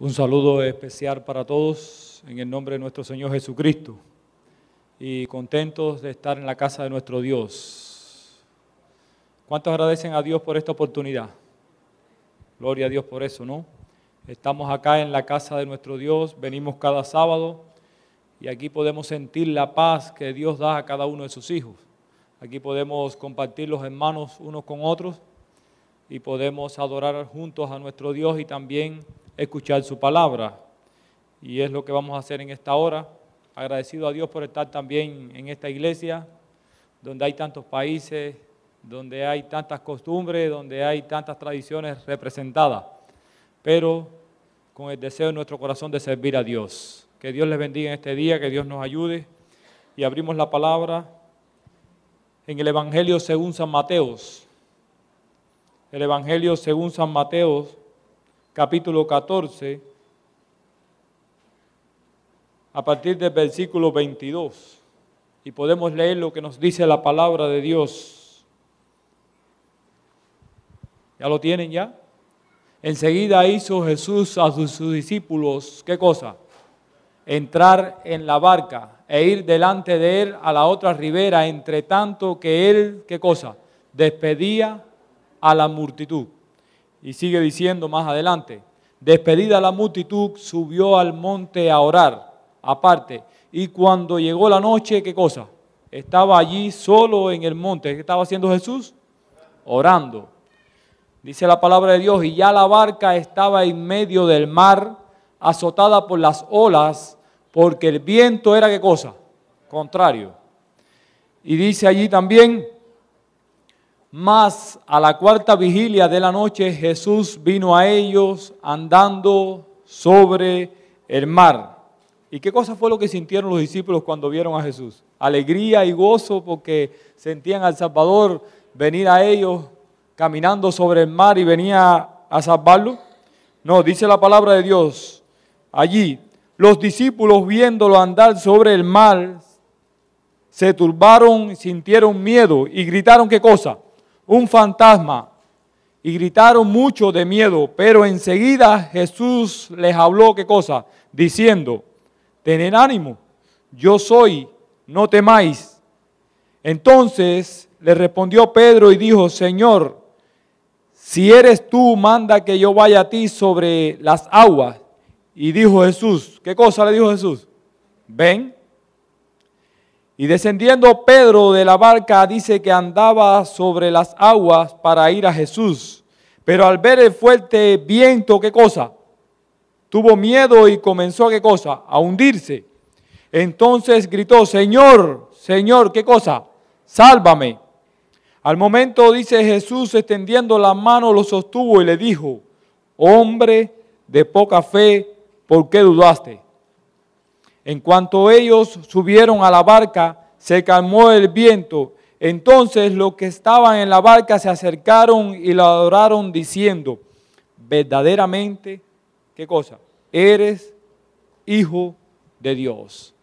Un saludo especial para todos en el nombre de nuestro Señor Jesucristo y contentos de estar en la casa de nuestro Dios. ¿Cuántos agradecen a Dios por esta oportunidad? Gloria a Dios por eso, ¿no? Estamos acá en la casa de nuestro Dios, venimos cada sábado y aquí podemos sentir la paz que Dios da a cada uno de sus hijos. Aquí podemos compartir los hermanos unos con otros y podemos adorar juntos a nuestro Dios y también escuchar su palabra. Y es lo que vamos a hacer en esta hora. Agradecido a Dios por estar también en esta iglesia, donde hay tantos países, donde hay tantas costumbres, donde hay tantas tradiciones representadas, pero con el deseo de nuestro corazón de servir a Dios. Que Dios les bendiga en este día, que Dios nos ayude. Y abrimos la palabra en el Evangelio según San Mateos. El Evangelio según San Mateos, capítulo 14, a partir del versículo 22. Y podemos leer lo que nos dice la palabra de Dios. ¿Ya lo tienen ya? Enseguida hizo Jesús a sus discípulos, ¿qué cosa? Entrar en la barca e ir delante de él a la otra ribera, entre tanto que él, ¿qué cosa? Despedía a la multitud. Y sigue diciendo más adelante, despedida la multitud, subió al monte a orar, aparte. Y cuando llegó la noche, ¿qué cosa? Estaba allí solo en el monte. ¿Qué estaba haciendo Jesús? Orando. Dice la palabra de Dios, y ya la barca estaba en medio del mar, azotada por las olas, porque el viento era qué cosa? Contrario. Y dice allí también, mas a la cuarta vigilia de la noche Jesús vino a ellos andando sobre el mar. ¿Y qué cosa fue lo que sintieron los discípulos cuando vieron a Jesús? Alegría y gozo porque sentían al Salvador venir a ellos caminando sobre el mar y venía a salvarlo. No, dice la palabra de Dios. Allí los discípulos viéndolo andar sobre el mar se turbaron, sintieron miedo y gritaron qué cosa un fantasma y gritaron mucho de miedo, pero enseguida Jesús les habló qué cosa, diciendo, tened ánimo, yo soy, no temáis. Entonces le respondió Pedro y dijo, Señor, si eres tú, manda que yo vaya a ti sobre las aguas. Y dijo Jesús, ¿qué cosa le dijo Jesús? Ven. Y descendiendo Pedro de la barca dice que andaba sobre las aguas para ir a Jesús. Pero al ver el fuerte viento, ¿qué cosa? Tuvo miedo y comenzó, ¿qué cosa? A hundirse. Entonces gritó, Señor, Señor, ¿qué cosa? Sálvame. Al momento dice Jesús, extendiendo la mano, lo sostuvo y le dijo, hombre de poca fe, ¿por qué dudaste? En cuanto ellos subieron a la barca, se calmó el viento. Entonces los que estaban en la barca se acercaron y lo adoraron diciendo, verdaderamente, ¿qué cosa? Eres hijo de Dios.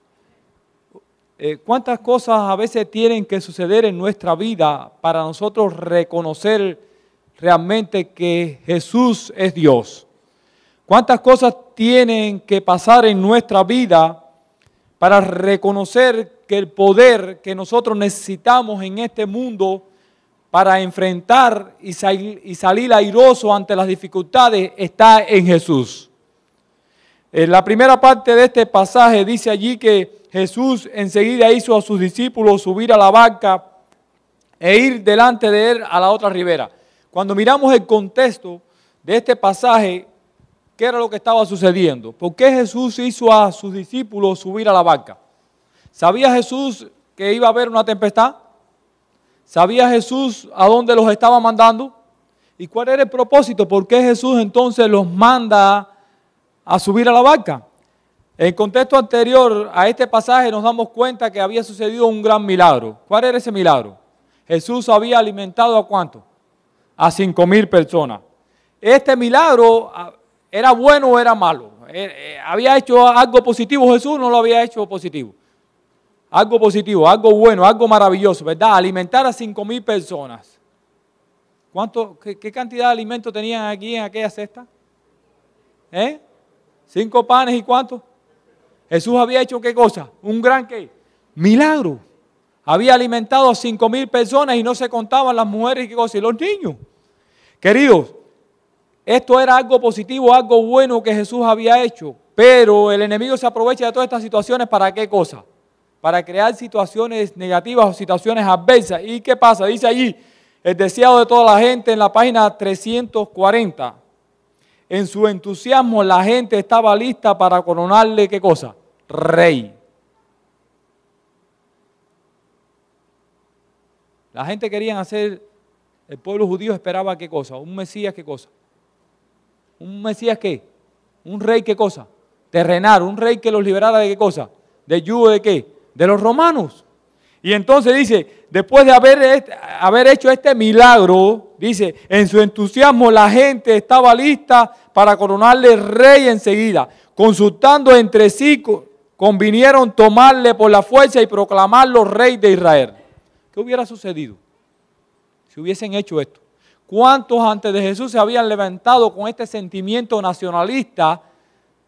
Eh, ¿Cuántas cosas a veces tienen que suceder en nuestra vida para nosotros reconocer realmente que Jesús es Dios? ¿Cuántas cosas tienen que pasar en nuestra vida para reconocer que el poder que nosotros necesitamos en este mundo para enfrentar y, salir airoso ante las dificultades está en Jesús. En eh, la primera parte de este pasaje dice allí que Jesús enseguida hizo a sus discípulos subir a la barca e ir delante de él a la otra ribera. Cuando miramos el contexto de este pasaje, qué era lo que estaba sucediendo. ¿Por qué Jesús hizo a sus discípulos subir a la barca? ¿Sabía Jesús que iba a haber una tempestad? ¿Sabía Jesús a dónde los estaba mandando? ¿Y cuál era el propósito? ¿Por qué Jesús entonces los manda a subir a la barca? En contexto anterior a este pasaje nos damos cuenta que había sucedido un gran milagro. ¿Cuál era ese milagro? Jesús había alimentado a cuánto? A cinco mil personas. Este milagro ah, ¿Era bueno o era malo? Eh, eh, ¿Había hecho algo positivo Jesús no lo había hecho positivo? Algo positivo, algo bueno, algo maravilloso, ¿verdad? Alimentar a cinco mil personas. ¿Cuánto, qué, cantidad de alimento tenían aquí en aquella cesta? ¿Eh? ¿Cinco panes y cuánto? Jesús había hecho qué cosa? Un gran qué? Milagro. Había alimentado a cinco mil personas y no se contaban las mujeres y qué cosa, y los niños. Queridos, esto era algo positivo, algo bueno que Jesús había hecho. Pero el enemigo se aprovecha de todas estas situaciones para qué cosa? Para crear situaciones negativas o situaciones adversas. ¿Y qué pasa? Dice allí, el deseado de toda la gente en la página 340. En su entusiasmo la gente estaba lista para coronarle qué cosa? Rey. La gente quería hacer, el pueblo judío esperaba qué cosa, un Mesías qué cosa, ¿Un Mesías qué? ¿Un rey qué cosa? Terrenar. un rey que los liberara de qué cosa? ¿De yugo de qué? De los romanos. Y entonces dice, después de haber, haber hecho este milagro, dice, en su entusiasmo la gente estaba lista para coronarle rey enseguida. Consultando entre sí, convinieron tomarle por la fuerza y proclamarlo rey de Israel. ¿Qué hubiera sucedido si hubiesen hecho esto? ¿Cuántos antes de Jesús se habían levantado con este sentimiento nacionalista,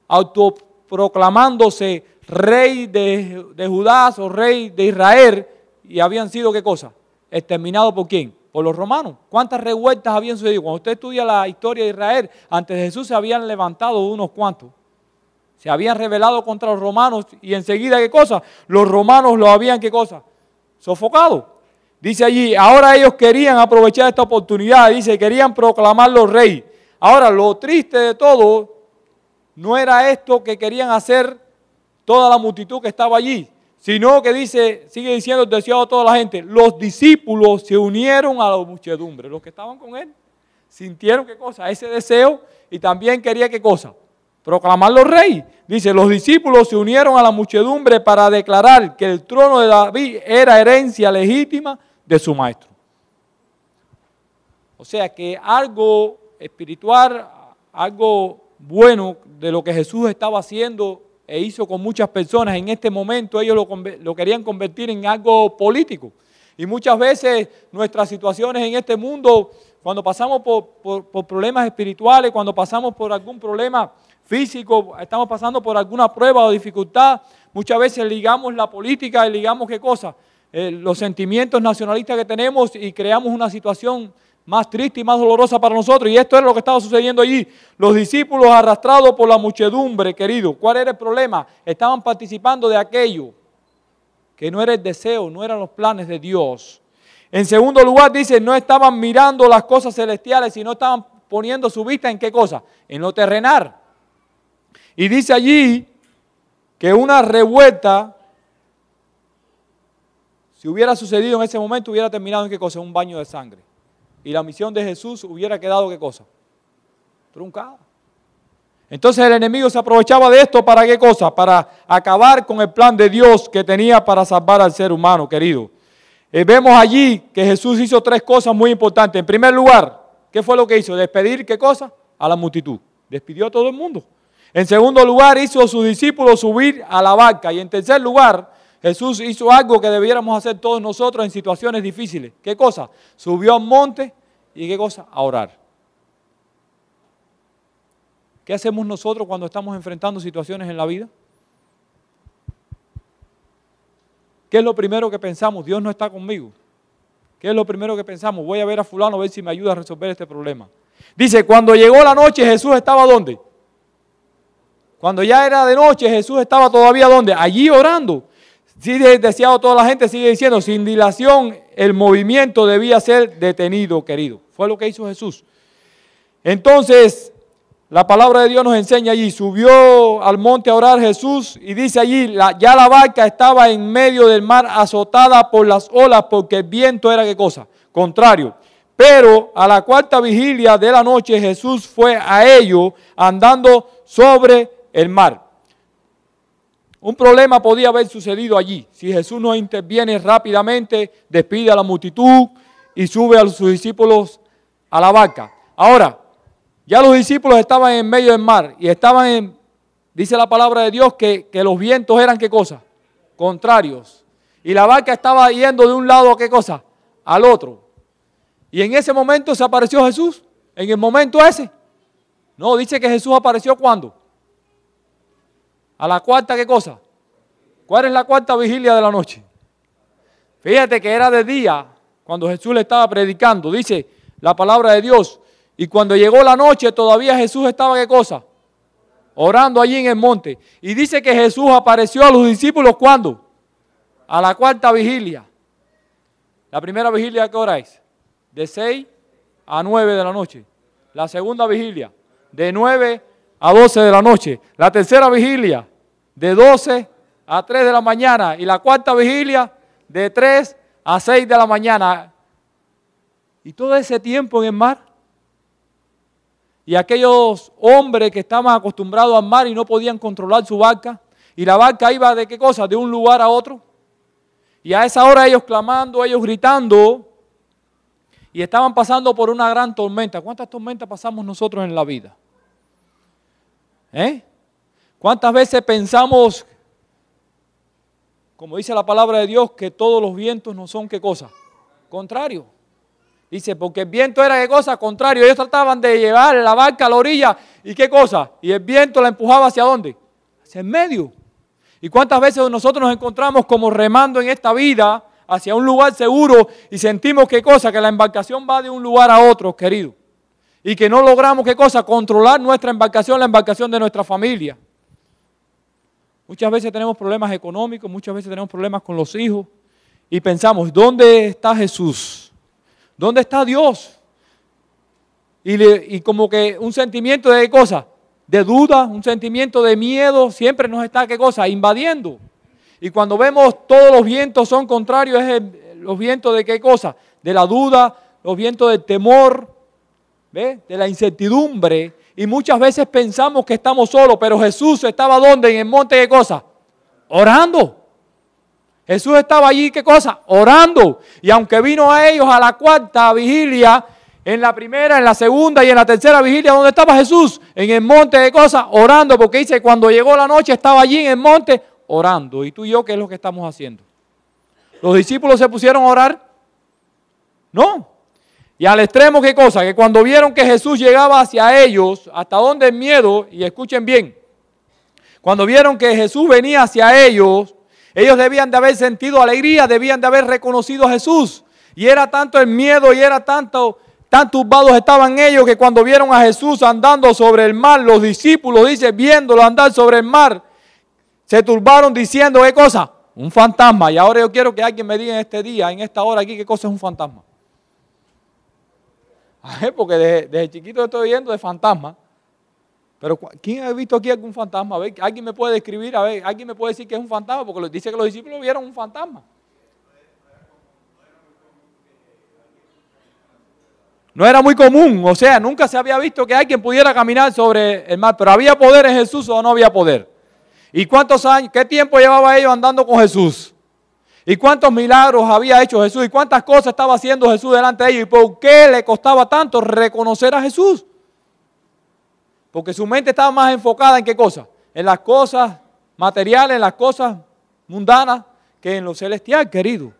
autoproclamándose rey de, de Judá o rey de Israel? ¿Y habían sido qué cosa? ¿Exterminados por quién? Por los romanos. ¿Cuántas revueltas habían sucedido? Cuando usted estudia la historia de Israel, antes de Jesús se habían levantado unos cuantos. Se habían rebelado contra los romanos y enseguida qué cosa? Los romanos lo habían qué cosa? Sofocado. Dice allí, ahora ellos querían aprovechar esta oportunidad, dice, querían proclamarlo rey. Ahora, lo triste de todo no era esto que querían hacer toda la multitud que estaba allí, sino que dice, sigue diciendo el deseo a toda la gente, los discípulos se unieron a la muchedumbre, los que estaban con él, sintieron qué cosa, ese deseo y también quería qué cosa, proclamarlo rey. Dice, los discípulos se unieron a la muchedumbre para declarar que el trono de David era herencia legítima de su maestro. O sea que algo espiritual, algo bueno de lo que Jesús estaba haciendo e hizo con muchas personas, en este momento ellos lo, querían convertir en algo político. Y muchas veces nuestras situaciones en este mundo, cuando pasamos por, por, problemas espirituales, cuando pasamos por algún problema físico, estamos pasando por alguna prueba o dificultad, muchas veces ligamos la política y ligamos qué cosa, eh, los sentimientos nacionalistas que tenemos y creamos una situación más triste y más dolorosa para nosotros. Y esto es lo que estaba sucediendo allí. Los discípulos arrastrados por la muchedumbre, querido. ¿Cuál era el problema? Estaban participando de aquello que no era el deseo, no eran los planes de Dios. En segundo lugar, dice, no estaban mirando las cosas celestiales, sino estaban poniendo su vista en qué cosa? En lo terrenal. Y dice allí que una revuelta si hubiera sucedido en ese momento, hubiera terminado en qué cosa? Un baño de sangre. Y la misión de Jesús hubiera quedado qué cosa? Truncada. Entonces el enemigo se aprovechaba de esto para qué cosa? Para acabar con el plan de Dios que tenía para salvar al ser humano, querido. Eh, vemos allí que Jesús hizo tres cosas muy importantes. En primer lugar, ¿qué fue lo que hizo? Despedir qué cosa? A la multitud. Despidió a todo el mundo. En segundo lugar, hizo a sus discípulos subir a la barca. Y en tercer lugar, Jesús hizo algo que debiéramos hacer todos nosotros en situaciones difíciles. ¿Qué cosa? Subió a un monte y qué cosa? A orar. ¿Qué hacemos nosotros cuando estamos enfrentando situaciones en la vida? ¿Qué es lo primero que pensamos? Dios no está conmigo. ¿Qué es lo primero que pensamos? Voy a ver a fulano a ver si me ayuda a resolver este problema. Dice, cuando llegó la noche Jesús estaba ¿dónde? Cuando ya era de noche Jesús estaba todavía ¿dónde? Allí orando. Sigue deseado toda la gente, sigue diciendo, sin dilación el movimiento debía ser detenido, querido. Fue lo que hizo Jesús. Entonces, la palabra de Dios nos enseña allí, subió al monte a orar Jesús y dice allí, ya la barca estaba en medio del mar azotada por las olas porque el viento era qué cosa, contrario. Pero a la cuarta vigilia de la noche Jesús fue a ello andando sobre el mar. Un problema podía haber sucedido allí. Si Jesús no interviene rápidamente, despide a la multitud y sube a sus discípulos a la barca. Ahora, ya los discípulos estaban en medio del mar y estaban en, dice la palabra de Dios, que, que los vientos eran qué cosa? Contrarios. Y la barca estaba yendo de un lado a qué cosa? Al otro. Y en ese momento se apareció Jesús. En el momento ese. No, dice que Jesús apareció cuando? A la cuarta, ¿qué cosa? ¿Cuál es la cuarta vigilia de la noche? Fíjate que era de día cuando Jesús le estaba predicando, dice la palabra de Dios. Y cuando llegó la noche, todavía Jesús estaba, ¿qué cosa? Orando allí en el monte. Y dice que Jesús apareció a los discípulos cuando? A la cuarta vigilia. La primera vigilia, ¿qué hora es? De 6 a 9 de la noche. La segunda vigilia, de 9 a 12 de la noche. La tercera vigilia de 12 a 3 de la mañana y la cuarta vigilia de 3 a 6 de la mañana. Y todo ese tiempo en el mar. Y aquellos hombres que estaban acostumbrados al mar y no podían controlar su barca. Y la barca iba de qué cosa? De un lugar a otro. Y a esa hora ellos clamando, ellos gritando. Y estaban pasando por una gran tormenta. ¿Cuántas tormentas pasamos nosotros en la vida? ¿Eh? ¿Cuántas veces pensamos, como dice la palabra de Dios, que todos los vientos no son qué cosa? Contrario. Dice, porque el viento era qué cosa? Contrario. Ellos trataban de llevar la barca a la orilla y qué cosa. Y el viento la empujaba hacia dónde? Hacia el medio. ¿Y cuántas veces nosotros nos encontramos como remando en esta vida hacia un lugar seguro y sentimos qué cosa? Que la embarcación va de un lugar a otro, querido y que no logramos qué cosa, controlar nuestra embarcación, la embarcación de nuestra familia. Muchas veces tenemos problemas económicos, muchas veces tenemos problemas con los hijos y pensamos, ¿dónde está Jesús? ¿Dónde está Dios? Y, como que un sentimiento de cosa, de duda, un sentimiento de miedo, siempre nos está qué cosa, invadiendo. Y cuando vemos todos los vientos son contrarios, es los vientos de qué cosa, de la duda, los vientos del temor, de la incertidumbre. Y muchas veces pensamos que estamos solos, pero Jesús estaba donde? En el monte, de cosas? Orando. Jesús estaba allí, ¿qué cosa? Orando. Y aunque vino a ellos a la cuarta vigilia, en la primera, en la segunda y en la tercera vigilia, ¿dónde estaba Jesús? En el monte, de cosas, Orando, porque dice, cuando llegó la noche estaba allí en el monte orando. ¿Y tú y yo qué es lo que estamos haciendo? ¿Los discípulos se pusieron a orar? No, y al extremo, ¿qué cosa? Que cuando vieron que Jesús llegaba hacia ellos, hasta dónde el miedo, y escuchen bien, cuando vieron que Jesús venía hacia ellos, ellos debían de haber sentido alegría, debían de haber reconocido a Jesús. Y era tanto el miedo y era tanto, tan turbados estaban ellos que cuando vieron a Jesús andando sobre el mar, los discípulos, dice, viéndolo andar sobre el mar, se turbaron diciendo, ¿qué cosa? Un fantasma. Y ahora yo quiero que alguien me diga en este día, en esta hora aquí, ¿qué cosa es un fantasma? porque desde, chiquito estoy viendo de fantasma. Pero ¿quién ha visto aquí algún fantasma? A ver, ¿alguien me puede describir? A ver, ¿alguien me puede decir que es un fantasma? Porque dice que los discípulos vieron un fantasma. No era muy común, o sea, nunca se había visto que alguien pudiera caminar sobre el mar, pero ¿había poder en Jesús o no había poder? ¿Y cuántos años, qué tiempo llevaba ellos andando con Jesús? ¿Y cuántos milagros había hecho Jesús? ¿Y cuántas cosas estaba haciendo Jesús delante de ellos? ¿Y por qué le costaba tanto reconocer a Jesús? Porque su mente estaba más enfocada en qué cosa? En las cosas materiales, en las cosas mundanas, que en lo celestial, querido.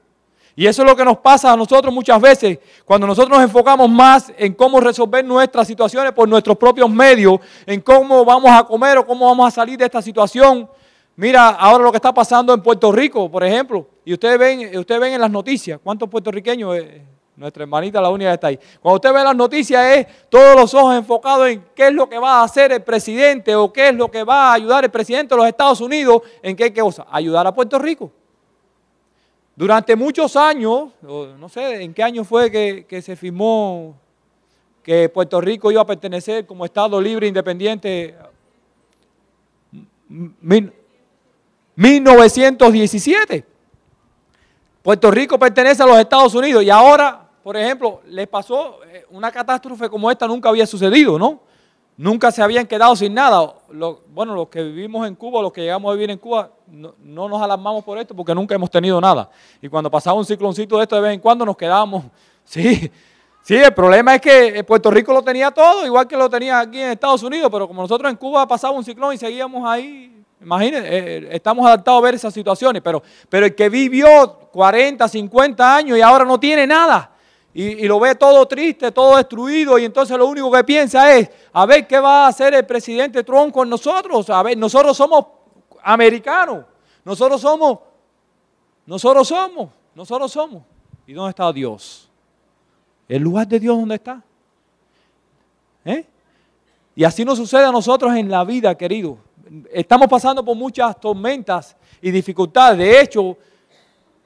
Y eso es lo que nos pasa a nosotros muchas veces, cuando nosotros nos enfocamos más en cómo resolver nuestras situaciones por nuestros propios medios, en cómo vamos a comer o cómo vamos a salir de esta situación, Mira ahora lo que está pasando en Puerto Rico, por ejemplo, y ustedes ven, ustedes ven en las noticias, ¿cuántos puertorriqueños? Eh, nuestra hermanita la única que está ahí. Cuando usted ve las noticias es todos los ojos enfocados en qué es lo que va a hacer el presidente o qué es lo que va a ayudar el presidente de los Estados Unidos, en qué cosa, ayudar a Puerto Rico. Durante muchos años, no sé en qué año fue que, se firmó que Puerto Rico iba a pertenecer como Estado libre independiente. 1917. Puerto Rico pertenece a los Estados Unidos y ahora, por ejemplo, les pasó eh, una catástrofe como esta, nunca había sucedido, ¿no? Nunca se habían quedado sin nada. bueno, los que vivimos en Cuba, los que llegamos a vivir en Cuba, no, nos alarmamos por esto porque nunca hemos tenido nada. Y cuando pasaba un cicloncito de esto de vez en cuando nos quedábamos, sí, sí, el problema es que eh, Puerto Rico lo tenía todo, igual que lo tenía aquí en Estados Unidos, pero como nosotros en Cuba pasaba un ciclón y seguíamos ahí Imagínense, eh, eh, estamos adaptados a ver esas situaciones, pero, pero el que vivió 40, 50 años y ahora no tiene nada. Y, y, lo ve todo triste, todo destruido, y entonces lo único que piensa es, a ver qué va a hacer el presidente Trump con nosotros, a ver, nosotros somos americanos, nosotros somos, nosotros somos, nosotros somos. ¿Y dónde está Dios? ¿El lugar de Dios dónde está? ¿Eh? Y así nos sucede a nosotros en la vida, querido estamos pasando por muchas tormentas y dificultades. De hecho,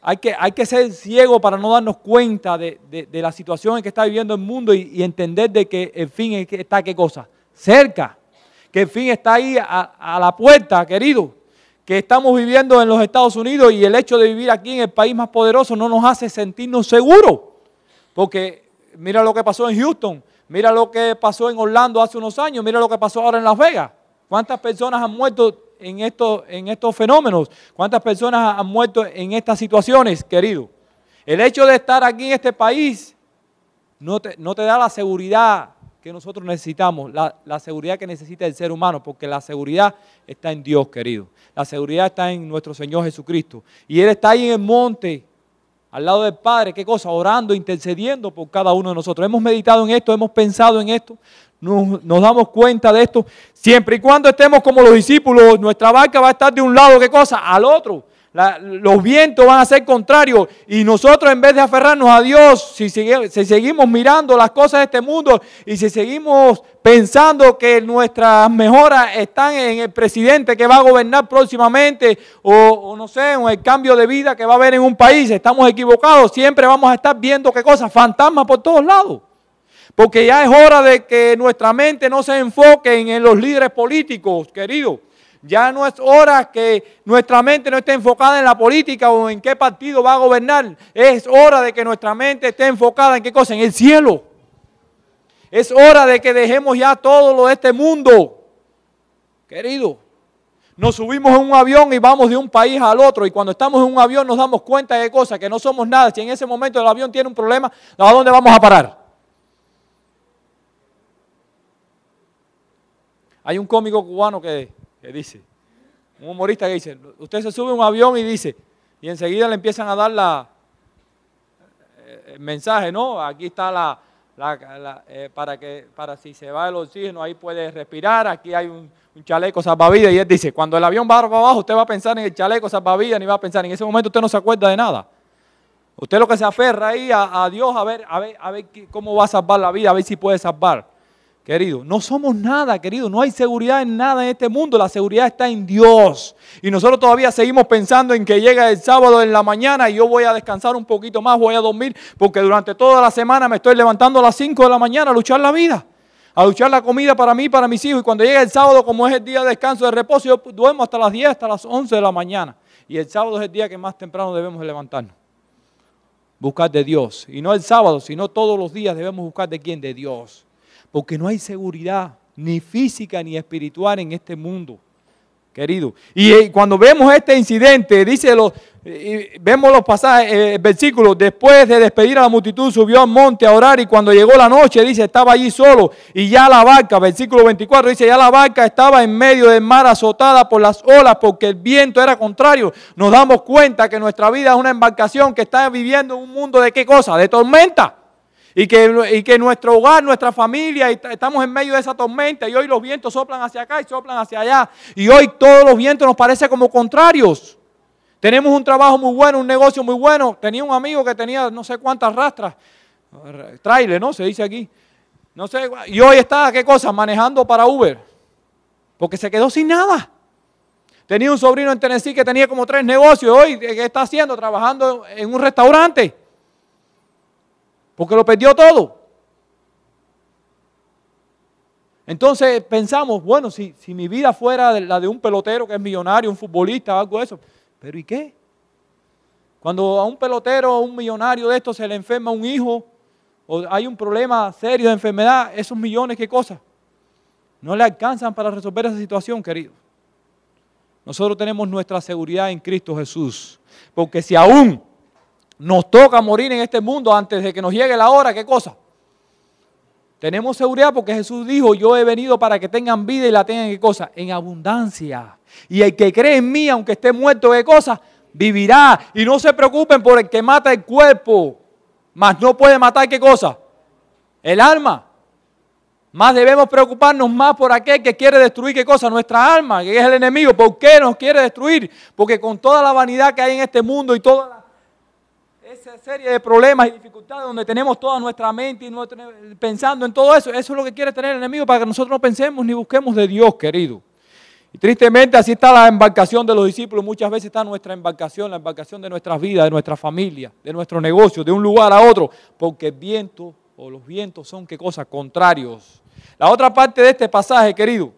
hay que, hay que ser ciego para no darnos cuenta de, la situación en que está viviendo el mundo y, entender de que el fin está qué cosa. Cerca. Que en fin está ahí a, a la puerta, querido. Que estamos viviendo en los Estados Unidos y el hecho de vivir aquí en el país más poderoso no nos hace sentirnos seguros. Porque mira lo que pasó en Houston, mira lo que pasó en Orlando hace unos años, mira lo que pasó ahora en Las Vegas. ¿Cuántas personas han muerto en, estos fenómenos? ¿Cuántas personas han muerto en estas situaciones, querido? El hecho de estar aquí en este país no te, da la seguridad que nosotros necesitamos, la, la, seguridad que necesita el ser humano, porque la seguridad está en Dios, querido. La seguridad está en nuestro Señor Jesucristo. Y Él está ahí en el monte, al lado del Padre, qué cosa, orando, intercediendo por cada uno de nosotros. Hemos meditado en esto, hemos pensado en esto. Nos, damos cuenta de esto. Siempre y cuando estemos como los discípulos, nuestra barca va a estar de un lado, ¿qué cosa? Al otro. los vientos van a ser contrarios. Y nosotros en vez de aferrarnos a Dios, si, seguimos mirando las cosas de este mundo y si seguimos pensando que nuestras mejoras están en el presidente que va a gobernar próximamente o, no sé, en el cambio de vida que va a haber en un país, estamos equivocados. Siempre vamos a estar viendo qué cosas, fantasmas por todos lados. Porque ya es hora de que nuestra mente no se enfoque en los líderes políticos, querido. Ya no es hora que nuestra mente no esté enfocada en la política o en qué partido va a gobernar. Es hora de que nuestra mente esté enfocada en qué cosa, en el cielo. Es hora de que dejemos ya todo lo de este mundo. Querido, nos subimos en un avión y vamos de un país al otro. Y cuando estamos en un avión nos damos cuenta de cosas, que no somos nada. Si en ese momento el avión tiene un problema, ¿a dónde vamos a parar? Hay un cómico cubano que, dice, un humorista que dice, usted se sube a un avión y dice, y enseguida le empiezan a dar la, eh, el mensaje, ¿no? Aquí está la, eh, para que para si se va el oxígeno, ahí puede respirar, aquí hay un, chaleco salvavidas. Y él dice, cuando el avión va abajo, usted va a pensar en el chaleco salvavidas, ni va a pensar, en ese momento usted no se acuerda de nada. Usted lo que se aferra ahí a, a Dios a ver, a ver, a ver cómo va a salvar la vida, a ver si puede salvar. Querido, no somos nada, querido. No hay seguridad en nada en este mundo. La seguridad está en Dios. Y nosotros todavía seguimos pensando en que llega el sábado en la mañana y yo voy a descansar un poquito más, voy a dormir, porque durante toda la semana me estoy levantando a las 5 de la mañana a luchar la vida, a luchar la comida para mí, para mis hijos. Y cuando llega el sábado, como es el día de descanso, de reposo, yo duermo hasta las 10, hasta las 11 de la mañana. Y el sábado es el día que más temprano debemos levantarnos. Buscar de Dios. Y no el sábado, sino todos los días debemos buscar de quién? De Dios porque no hay seguridad ni física ni espiritual en este mundo, querido. Y eh, cuando vemos este incidente, dice los, eh, eh, vemos los pasajes, versículos, después de despedir a la multitud, subió al monte a orar y cuando llegó la noche, dice, estaba allí solo y ya la barca, versículo 24, dice, ya la barca estaba en medio del mar azotada por las olas porque el viento era contrario. Nos damos cuenta que nuestra vida es una embarcación que está viviendo un mundo de qué cosa, de tormenta y que, nuestro hogar, nuestra familia, estamos en medio de esa tormenta y hoy los vientos soplan hacia acá y soplan hacia allá. Y hoy todos los vientos nos parecen como contrarios. Tenemos un trabajo muy bueno, un negocio muy bueno. Tenía un amigo que tenía no sé cuántas rastras, trailer, ¿no? Se dice aquí. No sé, y hoy está, ¿qué cosa? Manejando para Uber. Porque se quedó sin nada. Tenía un sobrino en Tennessee que tenía como tres negocios. Hoy, ¿qué está haciendo? Trabajando en un restaurante porque lo perdió todo. Entonces pensamos, bueno, si, mi vida fuera la de un pelotero que es millonario, un futbolista, algo de eso, pero ¿y qué? Cuando a un pelotero o un millonario de estos se le enferma un hijo o hay un problema serio de enfermedad, esos millones, ¿qué cosa? No le alcanzan para resolver esa situación, querido. Nosotros tenemos nuestra seguridad en Cristo Jesús. Porque si aún nos toca morir en este mundo antes de que nos llegue la hora, ¿qué cosa? Tenemos seguridad porque Jesús dijo, yo he venido para que tengan vida y la tengan, ¿qué cosa? En abundancia. Y el que cree en mí, aunque esté muerto, ¿qué cosa? Vivirá. Y no se preocupen por el que mata el cuerpo, mas no puede matar, ¿qué cosa? El alma. Más debemos preocuparnos más por aquel que quiere destruir, ¿qué cosa? Nuestra alma, que es el enemigo. ¿Por qué nos quiere destruir? Porque con toda la vanidad que hay en este mundo y toda la esa serie de problemas y dificultades donde tenemos toda nuestra mente y nuestro, pensando en todo eso. Eso es lo que quiere tener el enemigo para que nosotros no pensemos ni busquemos de Dios, querido. Y tristemente así está la embarcación de los discípulos. Muchas veces está nuestra embarcación, la embarcación de nuestras vidas, de nuestra familia, de nuestro negocio, de un lugar a otro, porque el viento o los vientos son qué cosa, contrarios. La otra parte de este pasaje, querido,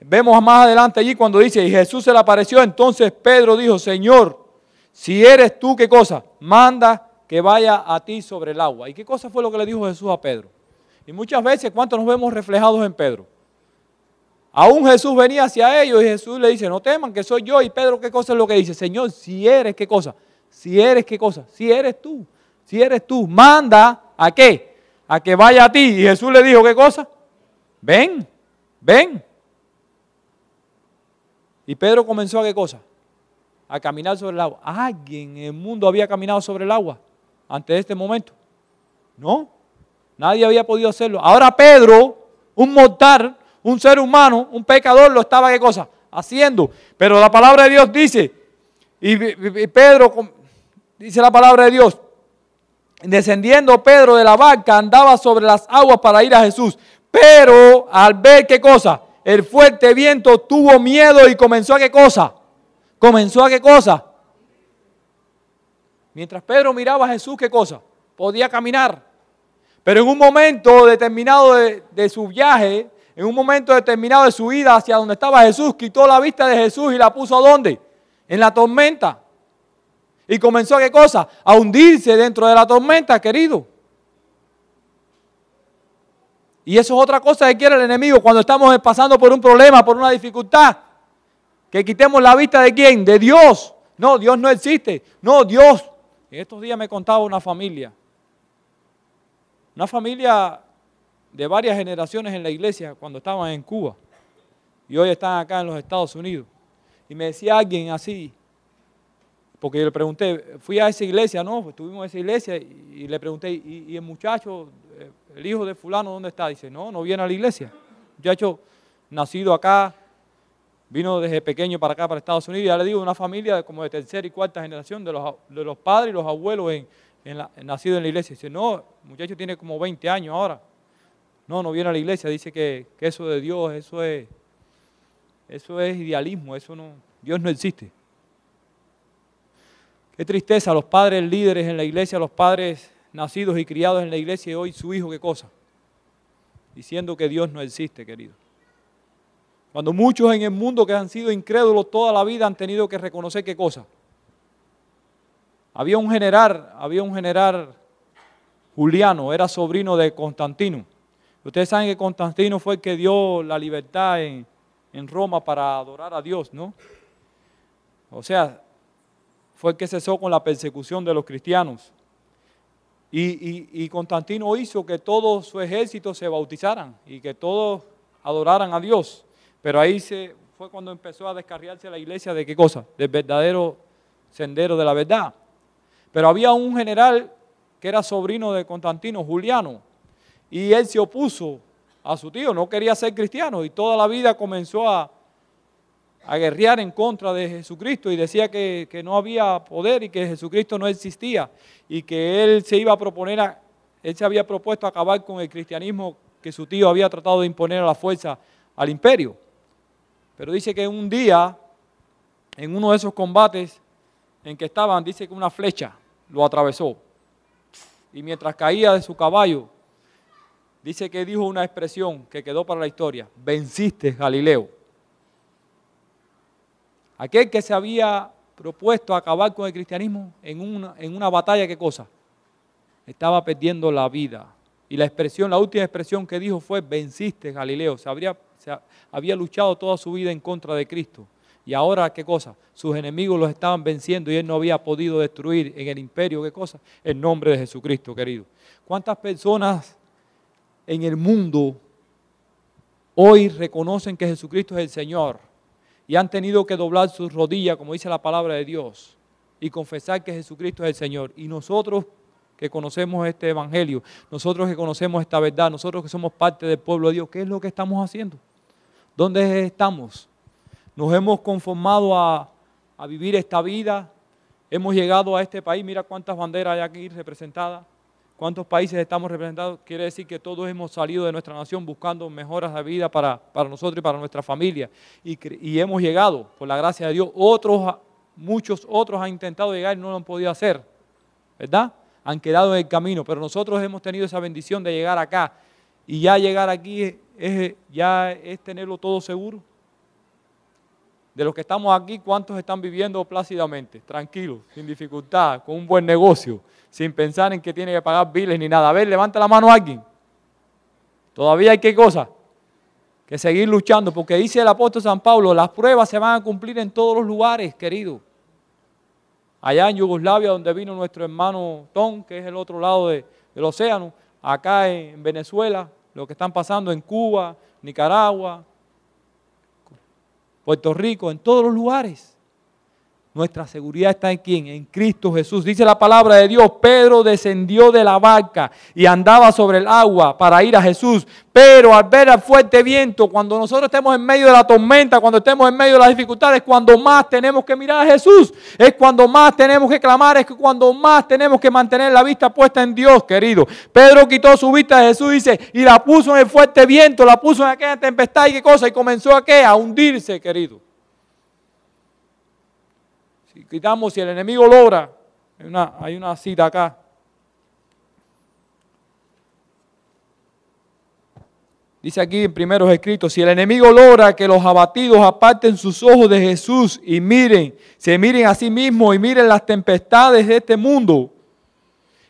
vemos más adelante allí cuando dice, y Jesús se le apareció, entonces Pedro dijo, Señor, si eres tú, ¿qué cosa? Manda que vaya a ti sobre el agua. ¿Y qué cosa fue lo que le dijo Jesús a Pedro? Y muchas veces, ¿cuánto nos vemos reflejados en Pedro? Aún Jesús venía hacia ellos y Jesús le dice, no teman, que soy yo. Y Pedro, ¿qué cosa es lo que dice? Señor, si eres, ¿qué cosa? Si eres, ¿qué cosa? Si eres tú, si eres tú, manda a qué? A que vaya a ti. Y Jesús le dijo, ¿qué cosa? Ven, ven. Y Pedro comenzó a qué cosa? a caminar sobre el agua. ¿Alguien en el mundo había caminado sobre el agua antes de este momento? No, nadie había podido hacerlo. Ahora Pedro, un mortal, un ser humano, un pecador, lo estaba, ¿qué cosa? Haciendo. Pero la palabra de Dios dice, y Pedro, dice la palabra de Dios, descendiendo Pedro de la barca, andaba sobre las aguas para ir a Jesús. Pero al ver qué cosa, el fuerte viento tuvo miedo y comenzó a qué cosa, comenzó a qué cosa? Mientras Pedro miraba a Jesús, ¿qué cosa? Podía caminar. Pero en un momento determinado de, su viaje, en un momento determinado de su ida hacia donde estaba Jesús, quitó la vista de Jesús y la puso a dónde? En la tormenta. Y comenzó a qué cosa? A hundirse dentro de la tormenta, querido. Y eso es otra cosa que quiere el enemigo cuando estamos pasando por un problema, por una dificultad. Que quitemos la vista de quién? De Dios. No, Dios no existe. No, Dios. En estos días me contaba una familia. Una familia de varias generaciones en la iglesia cuando estaban en Cuba. Y hoy están acá en los Estados Unidos. Y me decía alguien así, porque yo le pregunté, fui a esa iglesia, ¿no? Pues estuvimos en esa iglesia y, le pregunté, ¿y, el muchacho, eh, el hijo de fulano, dónde está? Dice, no, no viene a la iglesia. muchacho nacido acá, vino desde pequeño para acá, para Estados Unidos, ya le digo, una familia como de tercera y cuarta generación de los, padres y los abuelos en, en la, en la iglesia. Dice, no, el muchacho tiene como 20 años ahora. No, no viene a la iglesia, dice que, eso de Dios, eso es, eso es idealismo, eso no, Dios no existe. Qué tristeza, los padres líderes en la iglesia, los padres nacidos y criados en la iglesia y hoy su hijo, qué cosa. Diciendo que Dios no existe, querido. Cuando muchos en el mundo que han sido incrédulos toda la vida han tenido que reconocer qué cosa. Había un general, había un general Juliano, era sobrino de Constantino. Ustedes saben que Constantino fue el que dio la libertad en, Roma para adorar a Dios, ¿no? O sea, fue el que cesó con la persecución de los cristianos. Y, y, Constantino hizo que todo su ejército se bautizaran y que todos adoraran a Dios. Pero ahí se, fue cuando empezó a descarriarse la iglesia de qué cosa? Del verdadero sendero de la verdad. Pero había un general que era sobrino de Constantino, Juliano, y él se opuso a su tío, no quería ser cristiano y toda la vida comenzó a, a guerrear en contra de Jesucristo y decía que, que, no había poder y que Jesucristo no existía y que él se iba a proponer, a, él se había propuesto acabar con el cristianismo que su tío había tratado de imponer a la fuerza al imperio. Pero dice que un día, en uno de esos combates en que estaban, dice que una flecha lo atravesó. Y mientras caía de su caballo, dice que dijo una expresión que quedó para la historia, venciste Galileo. Aquel que se había propuesto acabar con el cristianismo en una, en una batalla, ¿qué cosa? Estaba perdiendo la vida. Y la expresión, la última expresión que dijo fue, venciste Galileo. Se habría sea, había luchado toda su vida en contra de Cristo. Y ahora, ¿qué cosa? Sus enemigos los estaban venciendo y él no había podido destruir en el imperio, ¿qué cosa? El nombre de Jesucristo, querido. ¿Cuántas personas en el mundo hoy reconocen que Jesucristo es el Señor y han tenido que doblar sus rodillas, como dice la palabra de Dios, y confesar que Jesucristo es el Señor? Y nosotros que conocemos este Evangelio, nosotros que conocemos esta verdad, nosotros que somos parte del pueblo de Dios, ¿qué es lo que estamos haciendo? ¿Dónde estamos? Nos hemos conformado a, vivir esta vida. Hemos llegado a este país. Mira cuántas banderas hay aquí representadas. ¿Cuántos países estamos representados? Quiere decir que todos hemos salido de nuestra nación buscando mejoras de vida para, nosotros y para nuestra familia. Y, y, hemos llegado, por la gracia de Dios. Otros, muchos otros han intentado llegar y no lo han podido hacer. ¿Verdad? Han quedado en el camino. Pero nosotros hemos tenido esa bendición de llegar acá y ya llegar aquí es, ya es tenerlo todo seguro. De los que estamos aquí, ¿cuántos están viviendo plácidamente, tranquilos, sin dificultad, con un buen negocio, sin pensar en que tiene que pagar biles ni nada? A ver, levanta la mano alguien. Todavía hay que cosa, que seguir luchando, porque dice el apóstol San Pablo, las pruebas se van a cumplir en todos los lugares, querido. Allá en Yugoslavia, donde vino nuestro hermano Tom, que es el otro lado del océano, acá en Venezuela, lo que están pasando en Cuba, Nicaragua, Puerto Rico, en todos los lugares. Nuestra seguridad está en quién? En Cristo Jesús. Dice la palabra de Dios, Pedro descendió de la barca y andaba sobre el agua para ir a Jesús. Pero al ver el fuerte viento, cuando nosotros estemos en medio de la tormenta, cuando estemos en medio de las dificultades, cuando más tenemos que mirar a Jesús, es cuando más tenemos que clamar, es cuando más tenemos que mantener la vista puesta en Dios, querido. Pedro quitó su vista de Jesús, dice, y la puso en el fuerte viento, la puso en aquella tempestad y qué cosa, y comenzó a qué, a hundirse, querido quitamos, si el enemigo logra, hay una, hay una cita acá. Dice aquí en primeros escritos, si el enemigo logra que los abatidos aparten sus ojos de Jesús y miren, se miren a sí mismos y miren las tempestades de este mundo,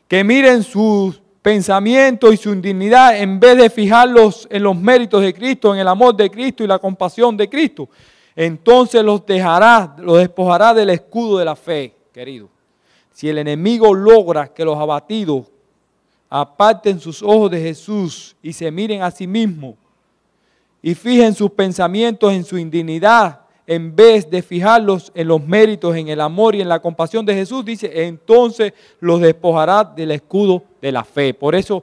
que miren sus pensamientos y su indignidad en vez de fijarlos en los méritos de Cristo, en el amor de Cristo y la compasión de Cristo entonces los dejará, los despojará del escudo de la fe, querido. Si el enemigo logra que los abatidos aparten sus ojos de Jesús y se miren a sí mismos y fijen sus pensamientos en su indignidad en vez de fijarlos en los méritos, en el amor y en la compasión de Jesús, dice, entonces los despojará del escudo de la fe. Por eso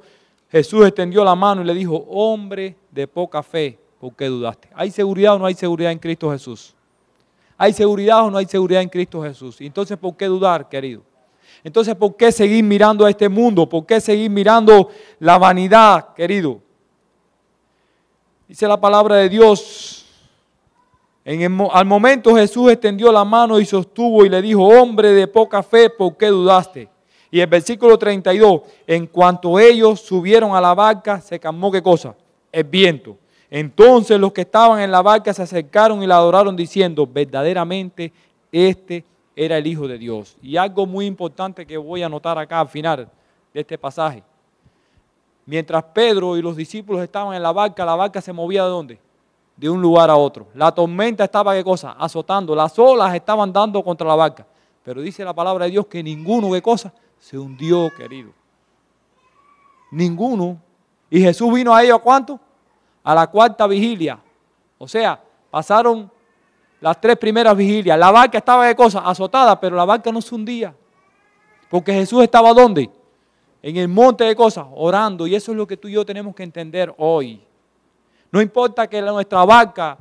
Jesús extendió la mano y le dijo, hombre de poca fe, ¿Por qué dudaste? ¿Hay seguridad o no hay seguridad en Cristo Jesús? ¿Hay seguridad o no hay seguridad en Cristo Jesús? Entonces, ¿por qué dudar, querido? Entonces, ¿por qué seguir mirando a este mundo? ¿Por qué seguir mirando la vanidad, querido? Dice la palabra de Dios. al momento Jesús extendió la mano y sostuvo y le dijo, hombre de poca fe, ¿por qué dudaste? Y el versículo 32, en cuanto ellos subieron a la barca, se calmó qué cosa? El viento. Entonces los que estaban en la barca se acercaron y la adoraron diciendo, verdaderamente este era el Hijo de Dios. Y algo muy importante que voy a anotar acá al final de este pasaje. Mientras Pedro y los discípulos estaban en la barca, la barca se movía de dónde? De un lugar a otro. La tormenta estaba, ¿qué cosa? Azotando. Las olas estaban dando contra la barca. Pero dice la palabra de Dios que ninguno, ¿qué cosa? Se hundió, querido. Ninguno. ¿Y Jesús vino a ellos a cuánto? a la cuarta vigilia. O sea, pasaron las tres primeras vigilias. La barca estaba de cosas azotada, pero la barca no se hundía. Porque Jesús estaba donde? En el monte de cosas, orando. Y eso es lo que tú y yo tenemos que entender hoy. No importa que nuestra barca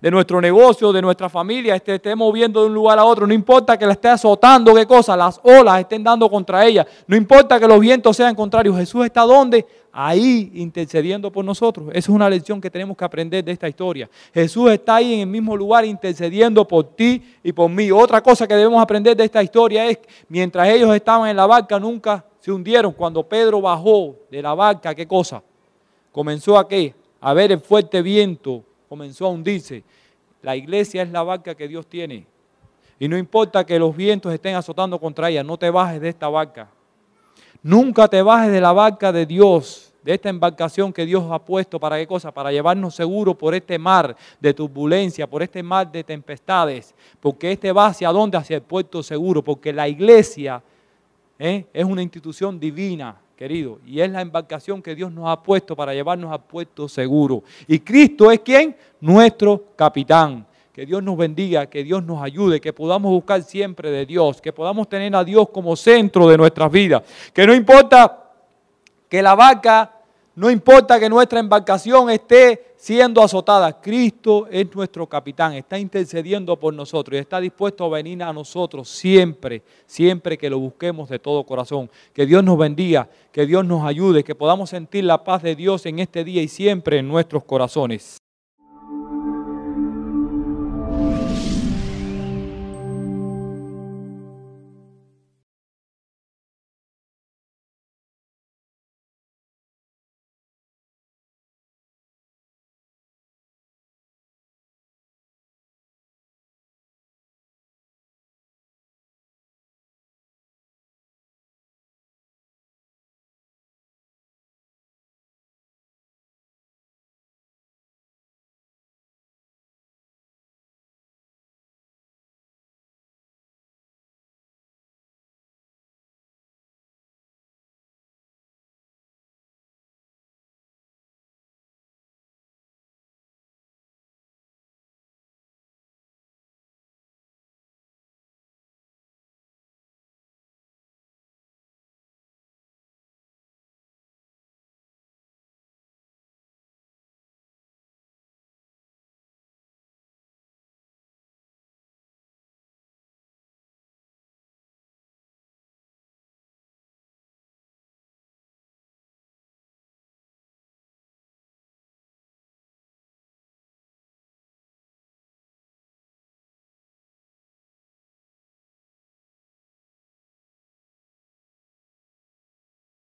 de nuestro negocio, de nuestra familia, este, esté, moviendo de un lugar a otro, no importa que la esté azotando, qué cosa, las olas estén dando contra ella, no importa que los vientos sean contrarios, Jesús está donde? Ahí intercediendo por nosotros. Esa es una lección que tenemos que aprender de esta historia. Jesús está ahí en el mismo lugar intercediendo por ti y por mí. Otra cosa que debemos aprender de esta historia es, mientras ellos estaban en la barca, nunca se hundieron. Cuando Pedro bajó de la barca, ¿qué cosa? Comenzó a qué? A ver el fuerte viento comenzó a hundirse. La iglesia es la barca que Dios tiene. Y no importa que los vientos estén azotando contra ella, no te bajes de esta barca. Nunca te bajes de la barca de Dios, de esta embarcación que Dios ha puesto. ¿Para qué cosa? Para llevarnos seguro por este mar de turbulencia, por este mar de tempestades. Porque este va hacia dónde? Hacia el puerto seguro. Porque la iglesia ¿eh? es una institución divina querido, y es la embarcación que Dios nos ha puesto para llevarnos a puerto seguro. Y Cristo es quien? Nuestro capitán. Que Dios nos bendiga, que Dios nos ayude, que podamos buscar siempre de Dios, que podamos tener a Dios como centro de nuestras vidas. Que no importa que la vaca no importa que nuestra embarcación esté siendo azotada, Cristo es nuestro capitán, está intercediendo por nosotros y está dispuesto a venir a nosotros siempre, siempre que lo busquemos de todo corazón. Que Dios nos bendiga, que Dios nos ayude, que podamos sentir la paz de Dios en este día y siempre en nuestros corazones.